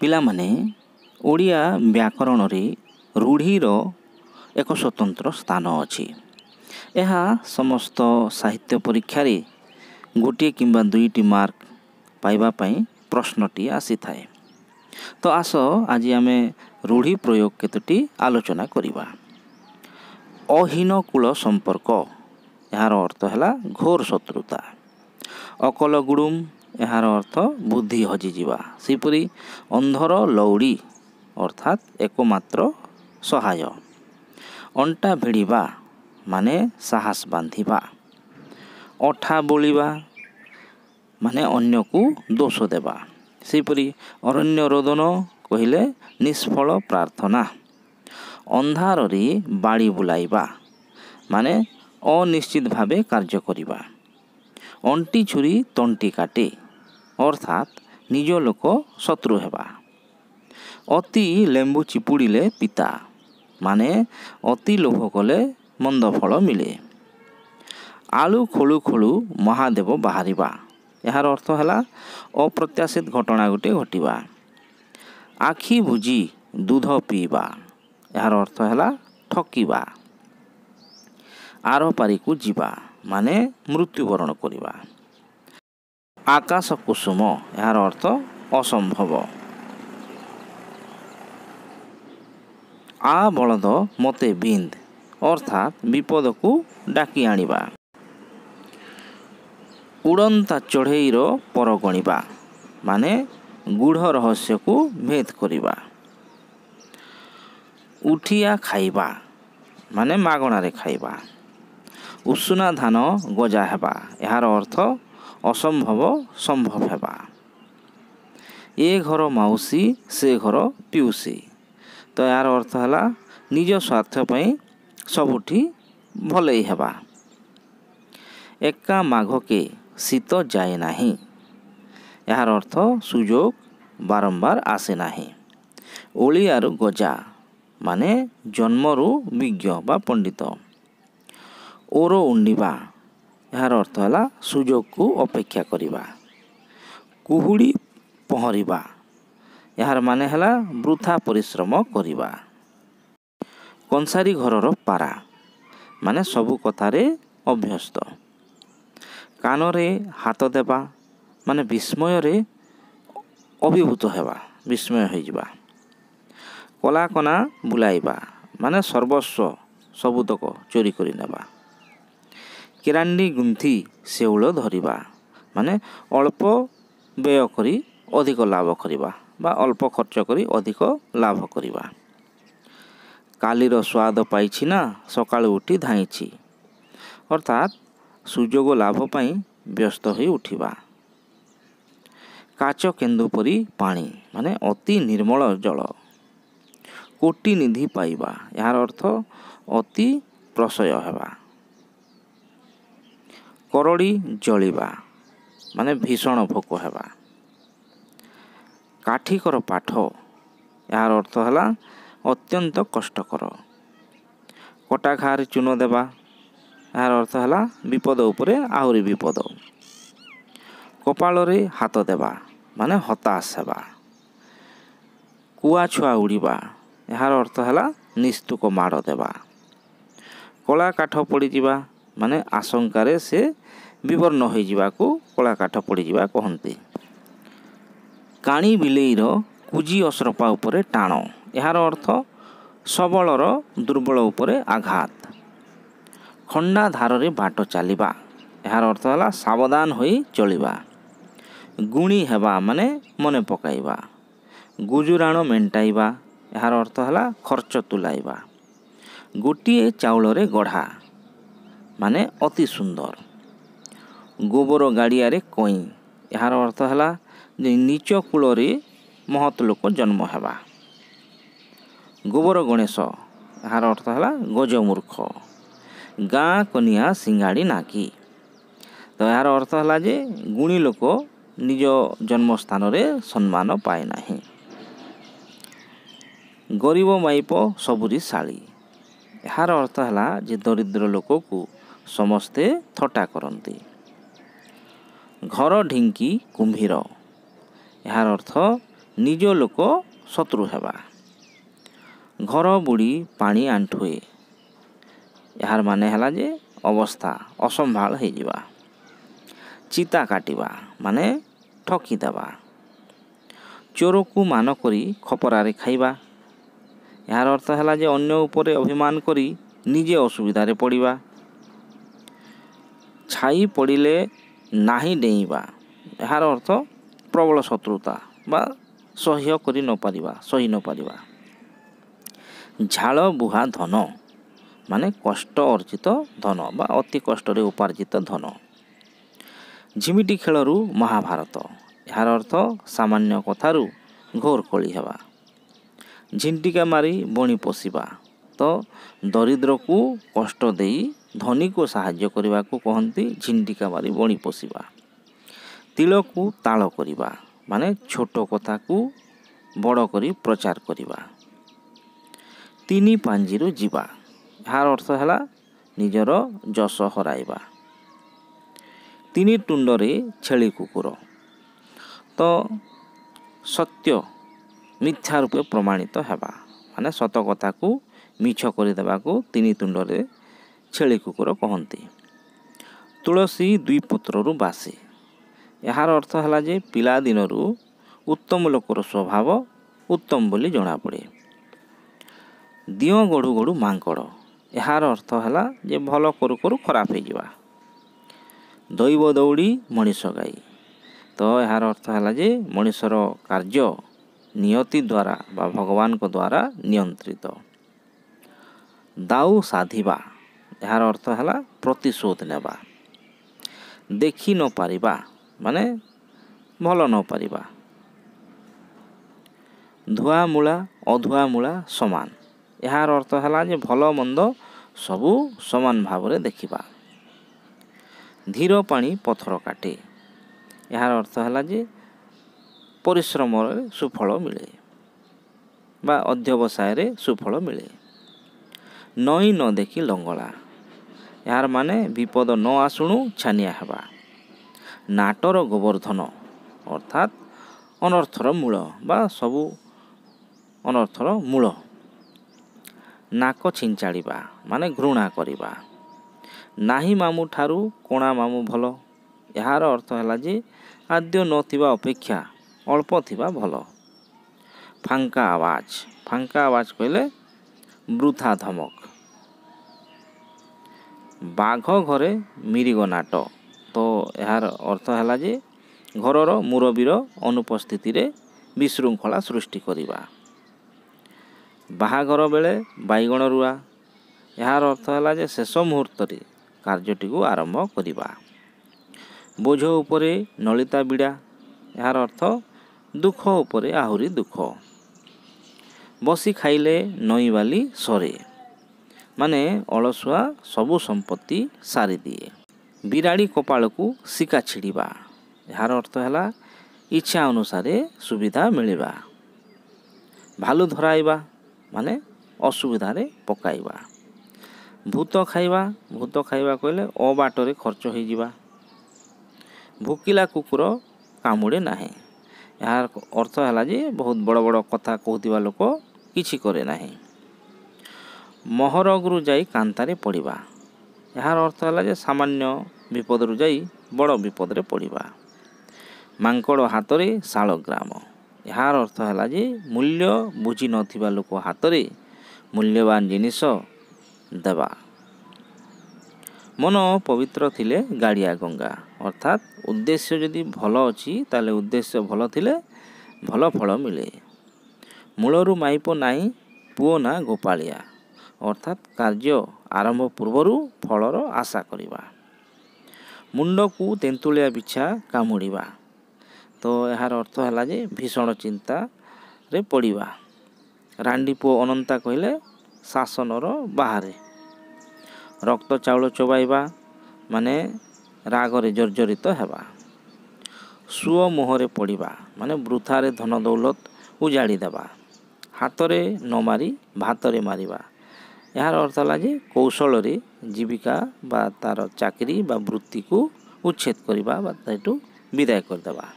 ପିଲାମାନେ ଓଡ଼ିଆ ବ୍ୟାକରଣରେ ରୂଢ଼ିର ଏକ ସ୍ୱତନ୍ତ୍ର ସ୍ଥାନ ଅଛି ଏହା ସମସ୍ତ ସାହିତ୍ୟ ପରୀକ୍ଷାରେ ଗୋଟିଏ କିମ୍ବା ଦୁଇଟି ମାର୍କ ପାଇବା ପାଇଁ ପ୍ରଶ୍ନଟି ଆସିଥାଏ ତ ଆସ ଆଜି ଆମେ ରୂଢ଼ି ପ୍ରୟୋଗ କେତୋଟି ଆଲୋଚନା କରିବା ଅହୀନକୂଳ ସମ୍ପର୍କ ଏହାର ଅର୍ଥ ହେଲା ଘୋର ଶତ୍ରୁତା ଅକଲ ଗୁଡ଼ୁମ୍ ଏହାର ଅର୍ଥ ବୁଦ୍ଧି ହଜିଯିବା ସେହିପରି ଅନ୍ଧର ଲଉଡ଼ି ଅର୍ଥାତ୍ ଏକମାତ୍ର ସହାୟ ଅଣ୍ଟା ଭିଡ଼ିବା ମାନେ ସାହସ ବାନ୍ଧିବା ଅଠା ବୋଳିବା ମାନେ ଅନ୍ୟକୁ ଦୋଷ ଦେବା ସେହିପରି ଅରଣ୍ୟ ରୋଦନ କହିଲେ ନିଷ୍ଫଳ ପ୍ରାର୍ଥନା ଅନ୍ଧାରରେ ବାଡ଼ି ବୁଲାଇବା ମାନେ ଅନିଶ୍ଚିତ ଭାବେ କାର୍ଯ୍ୟ କରିବା ଅଣ୍ଟି ଛୁରୀ ତଣ୍ଟି କାଟେ ଅର୍ଥାତ୍ ନିଜ ଲୋକ ଶତ୍ରୁ ହେବା ଅତି ଲେମ୍ବୁ ଚିପୁଡ଼ିଲେ ପିତା ମାନେ ଅତି ଲୋଭ କଲେ ମନ୍ଦ ଫଳ ମିଳେ ଆଳୁ ଖୋଳୁ ଖୋଳୁ ମହାଦେବ ବାହାରିବା ଏହାର ଅର୍ଥ ହେଲା ଅପ୍ରତ୍ୟାଶିତ ଘଟଣା ଗୋଟିଏ ଘଟିବା ଆଖି ବୁଜି ଦୁଧ ପିଇବା ଏହାର ଅର୍ଥ ହେଲା ଠକିବା ଆର ପାରିକୁ ଯିବା ମାନେ ମୃତ୍ୟୁବରଣ କରିବା ଆକାଶ କୁସୁମ ଏହାର ଅର୍ଥ ଅସମ୍ଭବ ଆ ବଳଦ ମୋତେ ବିନ୍ଦ ଅର୍ଥାତ୍ ବିପଦକୁ ଡାକି ଆଣିବା ଉଡ଼ନ୍ତା ଚଢ଼େଇର ପର ଗଣିବା ମାନେ ଗୁଢ଼ ରହସ୍ୟକୁ ଭେଦ କରିବା ଉଠିଆ ଖାଇବା ମାନେ ମାଗଣାରେ ଖାଇବା ଉଷୁନା ଧାନ ଗଜା ହେବା ଏହାର ଅର୍ଥ ଅସମ୍ଭବ ସମ୍ଭବ ହେବା ଏ ଘର ମାଉସୀ ସେ ଘର ପିଉସୀ ତ ଏହାର ଅର୍ଥ ହେଲା ନିଜ ସ୍ୱାର୍ଥ ପାଇଁ ସବୁଠି ଭଲେଇ ହେବା ଏକା ମାଘକେ ଶୀତ ଯାଏ ନାହିଁ ଏହାର ଅର୍ଥ ସୁଯୋଗ ବାରମ୍ବାର ଆସେ ନାହିଁ ଓଳିଆରୁ ଗଜା ମାନେ ଜନ୍ମରୁ ବିଜ୍ଞ ବା ପଣ୍ଡିତ ଓର ଉଣ୍ଡିବା ଏହାର ଅର୍ଥ ହେଲା ସୁଯୋଗକୁ ଅପେକ୍ଷା କରିବା କୁହୁଡ଼ି ପହଁରିବା ଏହାର ମାନେ ହେଲା ବୃଥା ପରିଶ୍ରମ କରିବା କଂସାରୀ ଘରର ପାରା ମାନେ ସବୁ କଥାରେ ଅଭ୍ୟସ୍ତ କାନରେ ହାତ ଦେବା ମାନେ ବିସ୍ମୟରେ ଅଭିଭୂତ ହେବା ବିସ୍ମୟ ହୋଇଯିବା କଲାକନା ବୁଲାଇବା ମାନେ ସର୍ବସ୍ୱ ସବୁତକ ଚୋରି କରିନେବା କେରାଣ୍ଡି ଗୁନ୍ଥି ଶେଉଳ ଧରିବା ମାନେ ଅଳ୍ପ ବ୍ୟୟ କରି ଅଧିକ ଲାଭ କରିବା ବା ଅଳ୍ପ ଖର୍ଚ୍ଚ କରି ଅଧିକ ଲାଭ କରିବା କାଲିର ସ୍ୱାଦ ପାଇଛି ନା ସକାଳୁ ଉଠି ଧାଇଁଛି ଅର୍ଥାତ୍ ସୁଯୋଗ ଲାଭ ପାଇଁ ବ୍ୟସ୍ତ ହୋଇ ଉଠିବା କାଚ କେନ୍ଦୁ ପରି ପାଣି ମାନେ ଅତି ନିର୍ମଳ ଜଳ କୋଟି ନିଧି ପାଇବା ଏହାର ଅର୍ଥ ଅତି ପ୍ରଶୟ ହେବା କରଡ଼ି ଜଳିବା ମାନେ ଭୀଷଣ ଭୋକ ହେବା କାଠିକର ପାଠ ଏହାର ଅର୍ଥ ହେଲା ଅତ୍ୟନ୍ତ କଷ୍ଟକର କଟା ଘା'ରେ ଚୂନ ଦେବା ଏହାର ଅର୍ଥ ହେଲା ବିପଦ ଉପରେ ଆହୁରି ବିପଦ କପାଳରେ ହାତ ଦେବା ମାନେ ହତାଶ ହେବା କୁଆ ଛୁଆ ଉଡ଼ିବା ଏହାର ଅର୍ଥ ହେଲା ନିସ୍ତୁକ ମାଡ଼ ଦେବା କଳା କାଠ ପଡ଼ିଯିବା ମାନେ ଆଶଙ୍କାରେ ସେ ବିବର୍ଣ୍ଣ ହୋଇଯିବାକୁ କଳା କାଠ ପଡ଼ିଯିବା କହନ୍ତି କାଣି ବିଲେଇର କୁଜି ଅସରପା ଉପରେ ଟାଣ ଏହାର ଅର୍ଥ ସବଳର ଦୁର୍ବଳ ଉପରେ ଆଘାତ ଖଣ୍ଡା ଧାରରେ ବାଟ ଚାଲିବା ଏହାର ଅର୍ଥ ହେଲା ସାବଧାନ ହୋଇ ଚଳିବା ଗୁଣି ହେବା ମାନେ ମନେ ପକାଇବା ଗୁଜୁରାଣ ମେଣ୍ଟାଇବା ଏହାର ଅର୍ଥ ହେଲା ଖର୍ଚ୍ଚ ତୁଲାଇବା ଗୋଟିଏ ଚାଉଳରେ ଗଢ଼ା ମାନେ ଅତି ସୁନ୍ଦର ଗୋବର ଗାଡ଼ିଆରେ କଇଁ ଏହାର ଅର୍ଥ ହେଲା ଯେ ନିଚ କୂଳରେ ମହତ ଲୋକ ଜନ୍ମ ହେବା ଗୋବର ଗଣେଶ ଏହାର ଅର୍ଥ ହେଲା ଗଜମୂର୍ଖ ଗାଁ କନିଆ ସିଙ୍ଗାଡ଼ି ନାକି ତ ଏହାର ଅର୍ଥ ହେଲା ଯେ ଗୁଣୀ ଲୋକ ନିଜ ଜନ୍ମସ୍ଥାନରେ ସମ୍ମାନ ପାଏ ନାହିଁ ଗରିବ ମାଇପ ସବୁରି ଶାଳୀ ଏହାର ଅର୍ଥ ହେଲା ଯେ ଦରିଦ୍ର ଲୋକକୁ ସମସ୍ତେ ଥଟା କରନ୍ତି ଘର ଢିଙ୍କି କୁମ୍ଭୀର ଏହାର ଅର୍ଥ ନିଜ ଲୋକ ଶତ୍ରୁ ହେବା ଘର ବୁଡ଼ି ପାଣି ଆଣ୍ଠୁଏ ଏହାର ମାନେ ହେଲା ଯେ ଅବସ୍ଥା ଅସମ୍ଭାଳ ହୋଇଯିବା ଚିତା କାଟିବା ମାନେ ଠକିଦେବା ଚୋରକୁ ମାନ କରି ଖପରାରେ ଖାଇବା ଏହାର ଅର୍ଥ ହେଲା ଯେ ଅନ୍ୟ ଉପରେ ଅଭିମାନ କରି ନିଜେ ଅସୁବିଧାରେ ପଡ଼ିବା ଛାଇ ପଡ଼ିଲେ ନାହିଁ ଡେଇଁବା ଏହାର ଅର୍ଥ ପ୍ରବଳ ଶତ୍ରୁତା ବା ସହ୍ୟ କରି ନପାରିବା ସହି ନପାରିବା ଝାଳ ବୁହା ଧନ ମାନେ କଷ୍ଟ ଅର୍ଜିତ ଧନ ବା ଅତି କଷ୍ଟରେ ଉପାର୍ଜିତ ଧନ ଝିମିଟି ଖେଳରୁ ମହାଭାରତ ଏହାର ଅର୍ଥ ସାମାନ୍ୟ କଥାରୁ ଘୋର କଳି ହେବା ଝିଣ୍ଟିକା ମାରି ବଣି ପଶିବା ତ ଦରିଦ୍ରକୁ କଷ୍ଟ ଦେଇ ଧନୀକୁ ସାହାଯ୍ୟ କରିବାକୁ କହନ୍ତି ଝିଣ୍ଡିକା ମାରି ବଣି ପୋଷିବା ତିଳକୁ ତାଳ କରିବା ମାନେ ଛୋଟ କଥାକୁ ବଡ଼ କରି ପ୍ରଚାର କରିବା ତିନି ପାଞ୍ଜିରୁ ଯିବା ଏହାର ଅର୍ଥ ହେଲା ନିଜର ଯଶ ହରାଇବା ତିନି ତୁଣ୍ଡରେ ଛେଳି କୁକୁର ତ ସତ୍ୟ ମିଥ୍ୟା ରୂପେ ପ୍ରମାଣିତ ହେବା ମାନେ ସତ କଥାକୁ ମିଛ କରିଦେବାକୁ ତିନି ତୁଣ୍ଡରେ ଛେଳି କୁକୁର କହନ୍ତି ତୁଳସୀ ଦୁଇ ପତ୍ରରୁ ବାସେ ଏହାର ଅର୍ଥ ହେଲା ଯେ ପିଲାଦିନରୁ ଉତ୍ତମ ଲୋକର ସ୍ୱଭାବ ଉତ୍ତମ ବୋଲି ଜଣାପଡ଼େ ଦିଅ ଗଢ଼ୁ ଗଢ଼ୁ ମାଙ୍କଡ଼ ଏହାର ଅର୍ଥ ହେଲା ଯେ ଭଲ କରୁ କରୁ ଖରାପ ହୋଇଯିବା ଦୈବ ଦୌଡ଼ି ମଣିଷ ଗାଈ ତ ଏହାର ଅର୍ଥ ହେଲା ଯେ ମଣିଷର କାର୍ଯ୍ୟ ନିୟତି ଦ୍ୱାରା ବା ଭଗବାନଙ୍କ ଦ୍ୱାରା ନିୟନ୍ତ୍ରିତ ଦାଉ ସାଧିବା ଏହାର ଅର୍ଥ ହେଲା ପ୍ରତିଶୋଧ ନେବା ଦେଖି ନ ପାରିବା ମାନେ ଭଲ ନ ପାରିବା ଧୁଆ ମୂଳା ଅଧୁଆ ମୂଳା ସମାନ ଏହାର ଅର୍ଥ ହେଲା ଯେ ଭଲ ମନ୍ଦ ସବୁ ସମାନ ଭାବରେ ଦେଖିବା ଧୀର ପାଣି ପଥର କାଟେ ଏହାର ଅର୍ଥ ହେଲା ଯେ ପରିଶ୍ରମରେ ସୁଫଳ ମିଳେ ବା ଅଧ୍ୟବସାୟରେ ସୁଫଳ ମିଳେ ନଈ ନ ଦେଖି ଲଙ୍ଗଳା ଏହାର ମାନେ ବିପଦ ନ ଆସୁଣୁ ଛାନିଆ ହେବା ନାଟର ଗୋବର୍ଦ୍ଧନ ଅର୍ଥାତ୍ ଅନର୍ଥର ମୂଳ ବା ସବୁ ଅନର୍ଥର ମୂଳ ନାକ ଛିଞ୍ଚାଳିବା ମାନେ ଘୃଣା କରିବା ନାହିଁ ମାମୁଁ ଠାରୁ କୋଣା ମାମୁଁ ଭଲ ଏହାର ଅର୍ଥ ହେଲା ଯେ ଆଦ୍ୟ ନଥିବା ଅପେକ୍ଷା ଅଳ୍ପ ଥିବା ଭଲ ଫାଙ୍କା ଆୱାଜ ଫାଙ୍କା ଆୱାଜ କହିଲେ ବୃଥା ଧମକ ବାଘ ଘରେ ମିରିଗ ନାଟ ତ ଏହାର ଅର୍ଥ ହେଲା ଯେ ଘରର ମୁରବୀର ଅନୁପସ୍ଥିତିରେ ବିଶୃଙ୍ଖଳା ସୃଷ୍ଟି କରିବା ବାହାଘର ବେଳେ ବାଇଗଣ ରୁଆ ଏହାର ଅର୍ଥ ହେଲା ଯେ ଶେଷ ମୁହୂର୍ତ୍ତରେ କାର୍ଯ୍ୟଟିକୁ ଆରମ୍ଭ କରିବା ବୋଝ ଉପରେ ନଳିତା ବିଡ଼ା ଏହାର ଅର୍ଥ ଦୁଃଖ ଉପରେ ଆହୁରି ଦୁଃଖ ବସି ଖାଇଲେ ନଈ ବାଲି ସରେ ମାନେ ଅଳସୁଆ ସବୁ ସମ୍ପତ୍ତି ସାରିଦିଏ ବିରାଡ଼ି କପାଳକୁ ଶିକା ଛିଡ଼ିବା ଏହାର ଅର୍ଥ ହେଲା ଇଚ୍ଛା ଅନୁସାରେ ସୁବିଧା ମିଳିବା ଭାଲୁ ଧରାଇବା ମାନେ ଅସୁବିଧାରେ ପକାଇବା ଭୂତ ଖାଇବା ଭୂତ ଖାଇବା କହିଲେ ଅବାଟରେ ଖର୍ଚ୍ଚ ହୋଇଯିବା ଭୁକିଲା କୁକୁର କାମୁଡ଼େ ନାହିଁ ଏହାର ଅର୍ଥ ହେଲା ଯେ ବହୁତ ବଡ଼ ବଡ଼ କଥା କହୁଥିବା ଲୋକ କିଛି କରେ ନାହିଁ ମହରଗରୁ ଯାଇ କାନ୍ତାରେ ପଡ଼ିବା ଏହାର ଅର୍ଥ ହେଲା ଯେ ସାମାନ୍ୟ ବିପଦରୁ ଯାଇ ବଡ଼ ବିପଦରେ ପଡ଼ିବା ମାଙ୍କଡ଼ ହାତରେ ଶାଳଗ୍ରାମ ଏହାର ଅର୍ଥ ହେଲା ଯେ ମୂଲ୍ୟ ବୁଝିନଥିବା ଲୋକ ହାତରେ ମୂଲ୍ୟବାନ ଜିନିଷ ଦେବା ମନ ପବିତ୍ର ଥିଲେ ଗାଡ଼ିଆ ଗଙ୍ଗା ଅର୍ଥାତ୍ ଉଦ୍ଦେଶ୍ୟ ଯଦି ଭଲ ଅଛି ତାହେଲେ ଉଦ୍ଦେଶ୍ୟ ଭଲ ଥିଲେ ଭଲ ଫଳ ମିଳେ ମୂଳରୁ ମାଇପ ନାହିଁ ପୁଅ ନା ଗୋପାଳିଆ অৰ্থাৎ কাৰ্য আৰম্ভ পূৰ্বৰু ফলৰ আশা কৰা মুন্ডকু তেঁতুয়া বিছা কামুড়া তো এৰ অৰ্থ হল যে ভীষণ চিন্তাৰে পড়া ৰাণ্ডি পু অনন্তা কহিলেন শাসনৰ বাহাৰে ৰক্ত চাউল চোবাইবা মানে ৰাগৰে জৰ্জৰিত হওয়া সুয় মুহৰে পড়া মানে বৃথাৰে ধন দৌলত উজাড়ি দেওয়া হাতৰে নমাৰি ভাতৰে মাৰিবা ଏହାର ଅର୍ଥ ହେଲା ଯେ କୌଶଳରେ ଜୀବିକା ବା ତା'ର ଚାକିରି ବା ବୃତ୍ତିକୁ ଉଚ୍ଛେଦ କରିବା ବା ସେଠୁ ବିଦାୟ କରିଦେବା